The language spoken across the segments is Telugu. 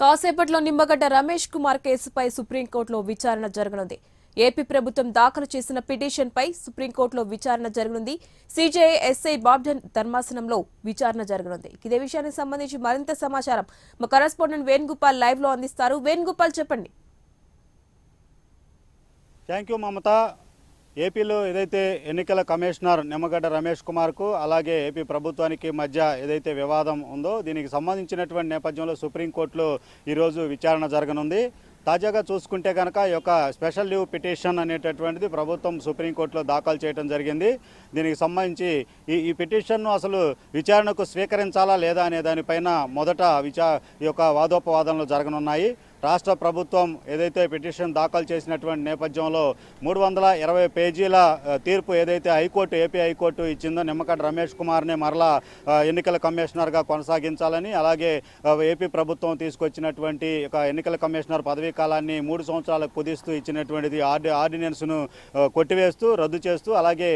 కాసేపట్లో నిమ్మగడ్డ రమేష్ కుమార్ కేసుపై సుప్రీంకోర్టులో విచారణ జరగనుంది ఏపీ ప్రభుత్వం దాఖలు చేసిన పిటిషన్పై సుప్రీంకోర్టులో విచారణ జరగనుంది సిజేఐ ఎస్ఐ బాబ్డన్ ధర్మాసనంలో విచారణ జరగనుంది ఇదే విషయానికి సంబంధించి మరింత సమాచారం మా కరస్పాండెంట్ వేణుగోపాల్ లైవ్లో అందిస్తారు వేణుగోపాల్ చెప్పండి థ్యాంక్ యూ మమత ఏపీలో ఏదైతే ఎన్నికల కమిషనర్ నిమ్మగడ్డ రమేష్ కుమార్కు అలాగే ఏపీ ప్రభుత్వానికి మధ్య ఏదైతే వివాదం ఉందో దీనికి సంబంధించినటువంటి నేపథ్యంలో సుప్రీంకోర్టులో ఈరోజు విచారణ జరగనుంది తాజాగా చూసుకుంటే కనుక ఈ యొక్క స్పెషల్ లీవ్ పిటిషన్ అనేటటువంటిది ప్రభుత్వం సుప్రీంకోర్టులో దాఖలు చేయడం జరిగింది దీనికి సంబంధించి ఈ ఈ పిటిషన్ను అసలు విచారణకు స్వీకరించాలా లేదా అనే దానిపైన మొదట విచా ఈ యొక్క వాదోపవాదనలు జరగనున్నాయి రాష్ట్ర ప్రభుత్వం ఏదైతే పిటిషన్ దాఖలు చేసినటువంటి నేపథ్యంలో మూడు వందల ఇరవై పేజీల తీర్పు ఏదైతే హైకోర్టు ఏపీ హైకోర్టు ఇచ్చిందో నిమ్మగడ్డ రమేష్ కుమార్ని మరలా ఎన్నికల కమిషనర్గా కొనసాగించాలని అలాగే ఏపీ ప్రభుత్వం తీసుకొచ్చినటువంటి ఒక ఎన్నికల కమిషనర్ పదవీ కాలాన్ని మూడు సంవత్సరాలకు కుదిస్తూ ఇచ్చినటువంటిది ఆర్డి ఆర్డినెన్స్ను కొట్టివేస్తూ రద్దు చేస్తూ అలాగే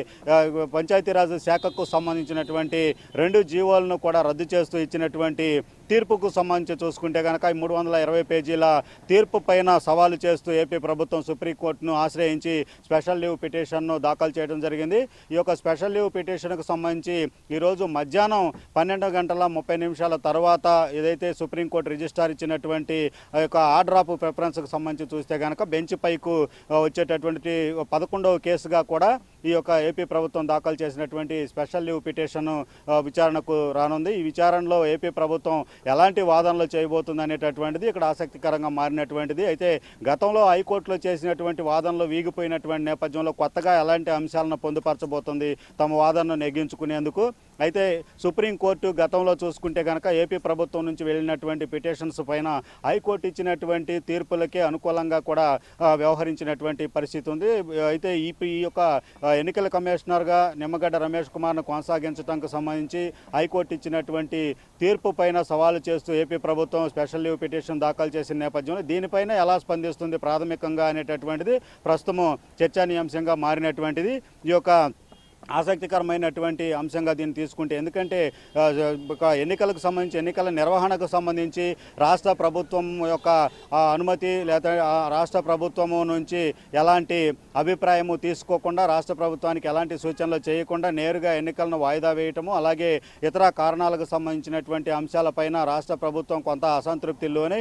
పంచాయతీరాజ్ శాఖకు సంబంధించినటువంటి రెండు జీవోలను కూడా రద్దు చేస్తూ ఇచ్చినటువంటి తీర్పుకు సంబంధించి చూసుకుంటే కనుక ఈ మూడు వందల ఇరవై పేజీల తీర్పు పైన సవాలు చేస్తూ ఏపీ ప్రభుత్వం సుప్రీంకోర్టును ఆశ్రయించి స్పెషల్ లీవ్ పిటిషన్ను దాఖలు చేయడం జరిగింది ఈ యొక్క స్పెషల్ లీవ్ పిటిషన్కు సంబంధించి ఈరోజు మధ్యాహ్నం పన్నెండు గంటల ముప్పై నిమిషాల తర్వాత ఏదైతే సుప్రీంకోర్టు రిజిస్టార్ ఇచ్చినటువంటి యొక్క ఆర్డర్ ఆఫ్ ప్రిఫరెన్స్కి సంబంధించి చూస్తే కనుక బెంచ్ పైకు వచ్చేటటువంటి పదకొండవ కేసుగా కూడా ఈ యొక్క ఏపీ ప్రభుత్వం దాఖలు చేసినటువంటి స్పెషల్ లీవ్ పిటిషన్ విచారణకు రానుంది ఈ విచారణలో ఏపీ ప్రభుత్వం ఎలాంటి వాదనలు చేయబోతుంది అనేటటువంటిది ఇక్కడ ఆసక్తికరంగా మారినటువంటిది అయితే గతంలో హైకోర్టులో చేసినటువంటి వాదనలు వీగిపోయినటువంటి నేపథ్యంలో కొత్తగా ఎలాంటి అంశాలను పొందుపరచబోతుంది తమ వాదనను నెగ్గించుకునేందుకు అయితే సుప్రీంకోర్టు గతంలో చూసుకుంటే కనుక ఏపీ ప్రభుత్వం నుంచి వెళ్ళినటువంటి పిటిషన్స్ పైన హైకోర్టు ఇచ్చినటువంటి తీర్పులకే అనుకూలంగా కూడా వ్యవహరించినటువంటి పరిస్థితి ఉంది అయితే ఈ యొక్క ఎన్నికల కమిషనర్గా నిమ్మగడ్డ రమేష్ కుమార్ను కొనసాగించడానికి సంబంధించి హైకోర్టు ఇచ్చినటువంటి తీర్పు పైన సవాలు చేస్తూ ఏపీ ప్రభుత్వం స్పెషల్ లీవ్ పిటిషన్ దాఖలు చేసిన నేపథ్యంలో దీనిపైన ఎలా స్పందిస్తుంది ప్రాథమికంగా అనేటటువంటిది ప్రస్తుతం చర్చనీయాంశంగా మారినటువంటిది ఈ యొక్క ఆసక్తికరమైనటువంటి అంశంగా దీన్ని తీసుకుంటే ఎందుకంటే ఎన్నికలకు సంబంధించి ఎన్నికల నిర్వహణకు సంబంధించి రాష్ట్ర ప్రభుత్వం యొక్క అనుమతి లేదా రాష్ట్ర ప్రభుత్వము నుంచి ఎలాంటి అభిప్రాయము తీసుకోకుండా రాష్ట్ర ప్రభుత్వానికి ఎలాంటి సూచనలు చేయకుండా నేరుగా ఎన్నికలను వాయిదా వేయటము అలాగే ఇతర కారణాలకు సంబంధించినటువంటి అంశాలపైన రాష్ట్ర ప్రభుత్వం కొంత అసంతృప్తిలోనే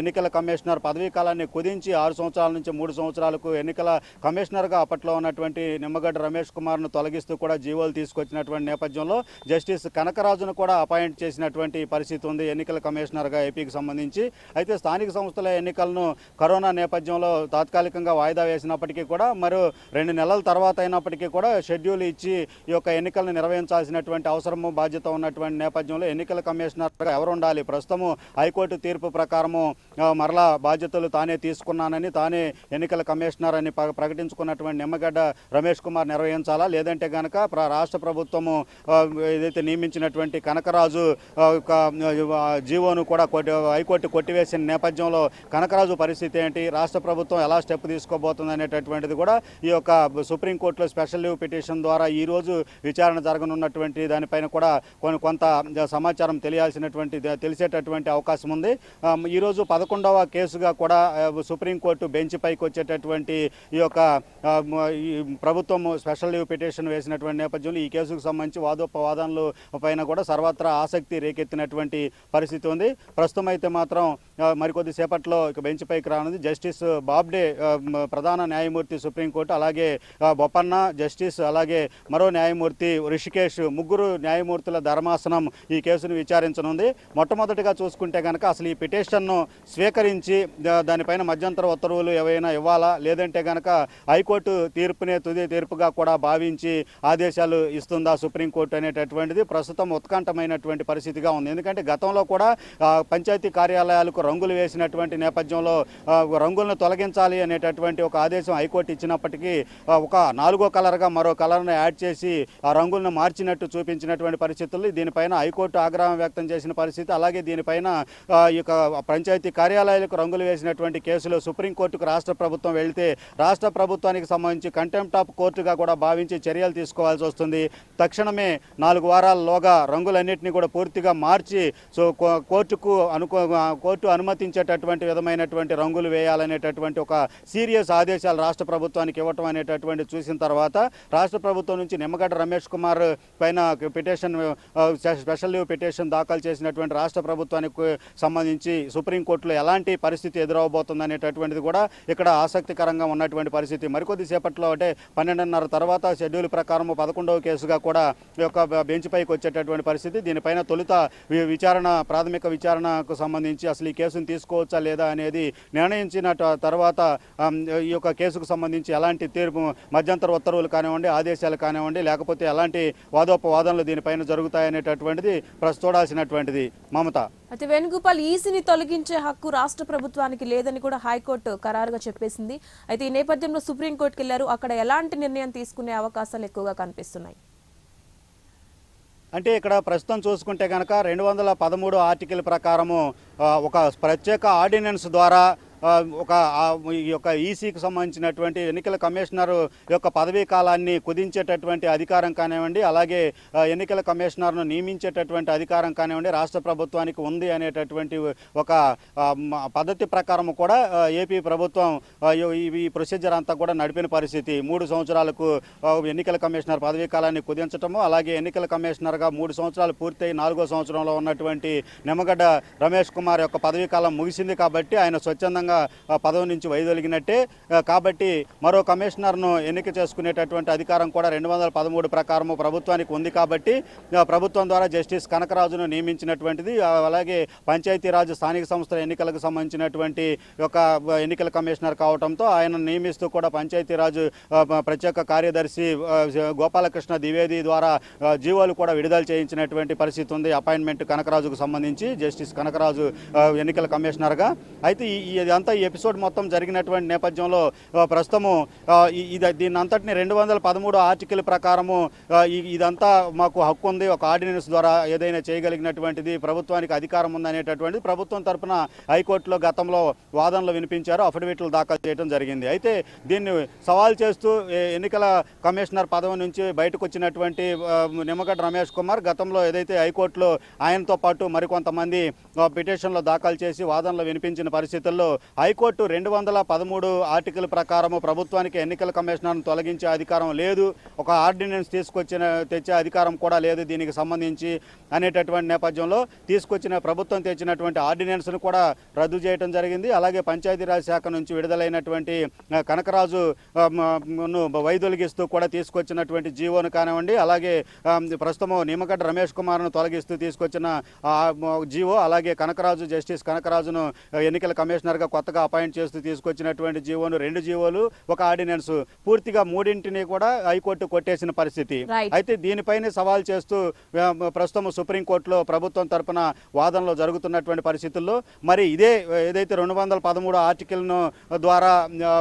ఎన్నికల కమిషనర్ పదవీ కాలాన్ని కుదించి ఆరు సంవత్సరాల నుంచి మూడు సంవత్సరాలకు ఎన్నికల కమిషనర్గా అప్పట్లో ఉన్నటువంటి నిమ్మగడ్డ రమేష్ కుమార్ను తొలగి చేస్తూ కూడా జీవోలు తీసుకొచ్చినటువంటి నేపథ్యంలో జస్టిస్ కనకరాజును కూడా అపాయింట్ చేసినటువంటి పరిస్థితి ఉంది ఎన్నికల కమిషనర్గా ఏపీకి సంబంధించి అయితే స్థానిక సంస్థల ఎన్నికలను కరోనా నేపథ్యంలో తాత్కాలికంగా వాయిదా వేసినప్పటికీ కూడా మరో రెండు నెలల తర్వాత అయినప్పటికీ కూడా షెడ్యూల్ ఇచ్చి ఈ యొక్క ఎన్నికలను నిర్వహించాల్సినటువంటి అవసరము బాధ్యత ఉన్నటువంటి నేపథ్యంలో ఎన్నికల కమిషనర్గా ఎవరు ఉండాలి ప్రస్తుతము హైకోర్టు తీర్పు ప్రకారము మరలా బాధ్యతలు తానే తీసుకున్నానని తానే ఎన్నికల కమిషనర్ అని ప్రకటించుకున్నటువంటి నిమ్మగడ్డ రమేష్ కుమార్ నిర్వహించాలా లేదంటే అంటే కనుక రాష్ట్ర ప్రభుత్వము ఏదైతే నియమించినటువంటి కనకరాజు ఒక జీవోను కూడా కొట్టి హైకోర్టు కొట్టివేసిన నేపథ్యంలో కనకరాజు పరిస్థితి ఏంటి రాష్ట్ర ప్రభుత్వం ఎలా స్టెప్ తీసుకోబోతుంది అనేటటువంటిది కూడా ఈ యొక్క సుప్రీంకోర్టులో స్పెషల్ లీవ్ పిటిషన్ ద్వారా ఈరోజు విచారణ జరగనున్నటువంటి దానిపైన కూడా కొన్ని కొంత సమాచారం తెలియాల్సినటువంటి తెలిసేటటువంటి అవకాశం ఉంది ఈరోజు పదకొండవ కేసుగా కూడా సుప్రీంకోర్టు బెంచ్ పైకి వచ్చేటటువంటి ఈ యొక్క ప్రభుత్వం స్పెషల్ లీవ్ పిటిషన్ వేసినటువంటి నేపథ్యంలో ఈ కేసుకు సంబంధించి వాదోపవాదనల పైన కూడా సర్వత్రా ఆసక్తి రేకెత్తినటువంటి పరిస్థితి ఉంది ప్రస్తుతం అయితే మాత్రం మరికొద్దిసేపట్లో ఇక బెంచ్ పైకి రానుంది జస్టిస్ బాబ్డే ప్రధాన న్యాయమూర్తి సుప్రీంకోర్టు అలాగే బొప్పన్న జస్టిస్ అలాగే మరో న్యాయమూర్తి రిషికేష్ ముగ్గురు న్యాయమూర్తుల ధర్మాసనం ఈ కేసును విచారించనుంది మొట్టమొదటిగా చూసుకుంటే కనుక అసలు ఈ పిటిషన్ను స్వీకరించి దానిపైన మధ్యంతర ఉత్తర్వులు ఏవైనా ఇవ్వాలా లేదంటే కనుక హైకోర్టు తీర్పునే తుది తీర్పుగా కూడా భావించి ఆదేశాలు ఇస్తుందా సుప్రీంకోర్టు అనేటటువంటిది ప్రస్తుతం ఉత్కంఠమైనటువంటి పరిస్థితిగా ఉంది ఎందుకంటే గతంలో కూడా పంచాయతీ కార్యాలయాలకు రంగులు వేసినటువంటి నేపథ్యంలో రంగులను తొలగించాలి అనేటటువంటి ఒక ఆదేశం హైకోర్టు ఇచ్చినప్పటికీ ఒక నాలుగో కలర్గా మరో కలర్ను యాడ్ చేసి ఆ రంగులను మార్చినట్టు చూపించినటువంటి పరిస్థితులు దీనిపైన హైకోర్టు ఆగ్రహం వ్యక్తం చేసిన పరిస్థితి అలాగే దీనిపైన ఈ యొక్క పంచాయతీ కార్యాలయాలకు రంగులు వేసినటువంటి కేసులు సుప్రీంకోర్టుకు రాష్ట్ర ప్రభుత్వం వెళితే రాష్ట్ర ప్రభుత్వానికి సంబంధించి కంటెంప్ట్ ఆఫ్ కోర్టుగా కూడా భావించి చర్యలు చర్యలు తీసుకోవాల్సి వస్తుంది తక్షణమే నాలుగు వారాల్లోగా రంగులన్నింటినీ కూడా పూర్తిగా మార్చి సో కోర్టుకు అనుకో కోర్టు అనుమతించేటటువంటి విధమైనటువంటి రంగులు వేయాలనేటటువంటి ఒక సీరియస్ ఆదేశాలు రాష్ట్ర ప్రభుత్వానికి ఇవ్వటం అనేటటువంటి చూసిన తర్వాత రాష్ట్ర ప్రభుత్వం నుంచి నిమ్మగడ్డ రమేష్ కుమార్ పైన పిటిషన్ స్పెషల్ లీవ్ పిటిషన్ దాఖలు చేసినటువంటి రాష్ట్ర ప్రభుత్వానికి సంబంధించి సుప్రీంకోర్టులో ఎలాంటి పరిస్థితి ఎదురవబోతుంది అనేటటువంటిది కూడా ఇక్కడ ఆసక్తికరంగా ఉన్నటువంటి పరిస్థితి మరికొద్దిసేపట్లో అంటే పన్నెండున్నర తర్వాత షెడ్యూల్ ప్రకారం ప్రకారం పదకొండవ కేసుగా కూడా ఈ యొక్క బెంచ్ పైకి వచ్చేటటువంటి పరిస్థితి దీనిపైన తొలుత విచారణ ప్రాథమిక విచారణకు సంబంధించి అసలు ఈ కేసును తీసుకోవచ్చా లేదా అనేది నిర్ణయించిన తర్వాత ఈ యొక్క కేసుకు సంబంధించి ఎలాంటి తీర్పు మధ్యంతర ఉత్తర్వులు కానివ్వండి ఆదేశాలు కానివ్వండి లేకపోతే ఎలాంటి వాదోపవాదనలు దీనిపైన జరుగుతాయనేటటువంటిది ప్రస్తుతం చూడాల్సినటువంటిది మమత అయితే వేణుగోపాల్ ఈసీని తొలగించే హక్కు రాష్ట్ర ప్రభుత్వానికి లేదని కూడా హైకోర్టు ఖరారుగా చెప్పేసింది అయితే ఈ నేపథ్యంలో సుప్రీంకోర్టుకు వెళ్లారు అక్కడ ఎలాంటి నిర్ణయం తీసుకునే అవకాశాలు ఎక్కువగా కనిపిస్తున్నాయి అంటే ఇక్కడ ప్రస్తుతం చూసుకుంటే కనుక రెండు వందల పదమూడు ఆర్టికల్ ప్రకారము ఒక ప్రత్యేక ఆర్డినెన్స్ ద్వారా ఒక ఈ యొక్క ఈసీకి e సంబంధించినటువంటి ఎన్నికల కమిషనర్ యొక్క పదవీ కాలాన్ని కుదించేటటువంటి అధికారం కానివ్వండి అలాగే ఎన్నికల కమిషనర్ను నియమించేటటువంటి అధికారం కానివ్వండి రాష్ట్ర ప్రభుత్వానికి ఉంది అనేటటువంటి ఒక పద్ధతి ప్రకారం కూడా ఏపీ ప్రభుత్వం ఈ ప్రొసీజర్ అంతా కూడా నడిపిన పరిస్థితి మూడు సంవత్సరాలకు ఎన్నికల కమిషనర్ పదవీ కాలాన్ని కుదించటము అలాగే ఎన్నికల కమిషనర్గా మూడు సంవత్సరాలు పూర్తయి నాలుగో సంవత్సరంలో ఉన్నటువంటి నిమ్మగడ్డ రమేష్ కుమార్ యొక్క పదవీ కాలం ముగిసింది కాబట్టి ఆయన స్వచ్ఛందంగా ఏకంగా పదవి నుంచి వైదొలిగినట్టే కాబట్టి మరో కమిషనర్ను ఎన్నిక చేసుకునేటటువంటి అధికారం కూడా రెండు వందల పదమూడు ప్రభుత్వానికి ఉంది కాబట్టి ప్రభుత్వం ద్వారా జస్టిస్ కనకరాజును నియమించినటువంటిది అలాగే పంచాయతీరాజ్ స్థానిక సంస్థల ఎన్నికలకు సంబంధించినటువంటి ఒక ఎన్నికల కమిషనర్ కావడంతో ఆయన నియమిస్తూ కూడా పంచాయతీరాజ్ ప్రత్యేక కార్యదర్శి గోపాలకృష్ణ ద్వివేది ద్వారా జీవోలు కూడా విడుదల చేయించినటువంటి పరిస్థితి ఉంది అపాయింట్మెంట్ కనకరాజుకు సంబంధించి జస్టిస్ కనకరాజు ఎన్నికల కమిషనర్గా అయితే ఈ ఇదంతా ఎపిసోడ్ మొత్తం జరిగినటువంటి నేపథ్యంలో ప్రస్తుతము ఇది దీని అంతటిని రెండు వందల పదమూడు ఆర్టికల్ ప్రకారము ఇదంతా మాకు హక్కు ఉంది ఒక ఆర్డినెన్స్ ద్వారా ఏదైనా చేయగలిగినటువంటిది ప్రభుత్వానికి అధికారం ఉందనేటటువంటిది ప్రభుత్వం తరఫున హైకోర్టులో గతంలో వాదనలు వినిపించారు అఫిడవిట్లు దాఖలు చేయడం జరిగింది అయితే దీన్ని సవాల్ చేస్తూ ఎన్నికల కమిషనర్ పదవి నుంచి బయటకు వచ్చినటువంటి నిమ్మగడ్డ రమేష్ కుమార్ గతంలో ఏదైతే హైకోర్టులో ఆయనతో పాటు మరికొంతమంది పిటిషన్లు దాఖలు చేసి వాదనలు వినిపించిన పరిస్థితుల్లో హైకోర్టు రెండు వందల పదమూడు ఆర్టికల్ ప్రకారము ప్రభుత్వానికి ఎన్నికల కమిషనర్ను తొలగించే అధికారం లేదు ఒక ఆర్డినెన్స్ తీసుకొచ్చిన తెచ్చే అధికారం కూడా లేదు దీనికి సంబంధించి అనేటటువంటి నేపథ్యంలో తీసుకొచ్చిన ప్రభుత్వం తెచ్చినటువంటి ఆర్డినెన్స్ను కూడా రద్దు చేయడం జరిగింది అలాగే పంచాయతీరాజ్ శాఖ నుంచి విడుదలైనటువంటి కనకరాజు వైదొలిగిస్తూ కూడా తీసుకొచ్చినటువంటి జీవోను కానివ్వండి అలాగే ప్రస్తుతం నిమ్మగడ్డ రమేష్ కుమార్ను తొలగిస్తూ తీసుకొచ్చిన జీవో అలాగే కనకరాజు జస్టిస్ కనకరాజును ఎన్నికల కమిషనర్గా కొత్తగా అపాయింట్ చేస్తూ తీసుకొచ్చినటువంటి జీవోను రెండు జీవోలు ఒక ఆర్డినెన్స్ పూర్తిగా మూడింటిని కూడా హైకోర్టు కొట్టేసిన పరిస్థితి అయితే దీనిపైన సవాల్ చేస్తూ ప్రస్తుతం సుప్రీంకోర్టులో ప్రభుత్వం తరపున వాదనలు జరుగుతున్నటువంటి పరిస్థితుల్లో మరి ఇదే ఏదైతే రెండు వందల పదమూడు ఆర్టికల్ను ద్వారా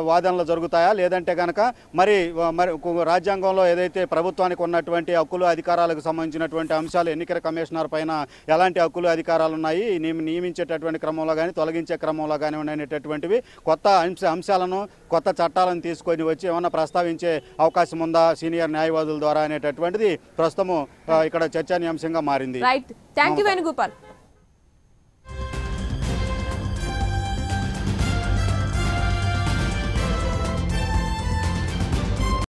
వాదనలు జరుగుతాయా లేదంటే కనుక మరి మరి రాజ్యాంగంలో ఏదైతే ప్రభుత్వానికి ఉన్నటువంటి హక్కులు అధికారాలకు సంబంధించినటువంటి అంశాలు ఎన్నికల కమిషనర్ పైన ఎలాంటి హక్కులు అధికారాలు ఉన్నాయి నియమించేటటువంటి క్రమంలో కానీ తొలగించే క్రమంలో ఉన్నాయి అనేటటువంటివి కొత్త అంశ అంశాలను కొత్త చట్టాలను తీసుకొని వచ్చి ఏమన్నా ప్రస్తావించే అవకాశం ఉందా సీనియర్ న్యాయవాదుల ద్వారా అనేటటువంటిది ప్రస్తుతం ఇక్కడ చర్చనీయాంశంగా మారింది థ్యాంక్ యూ వేణుగోపాల్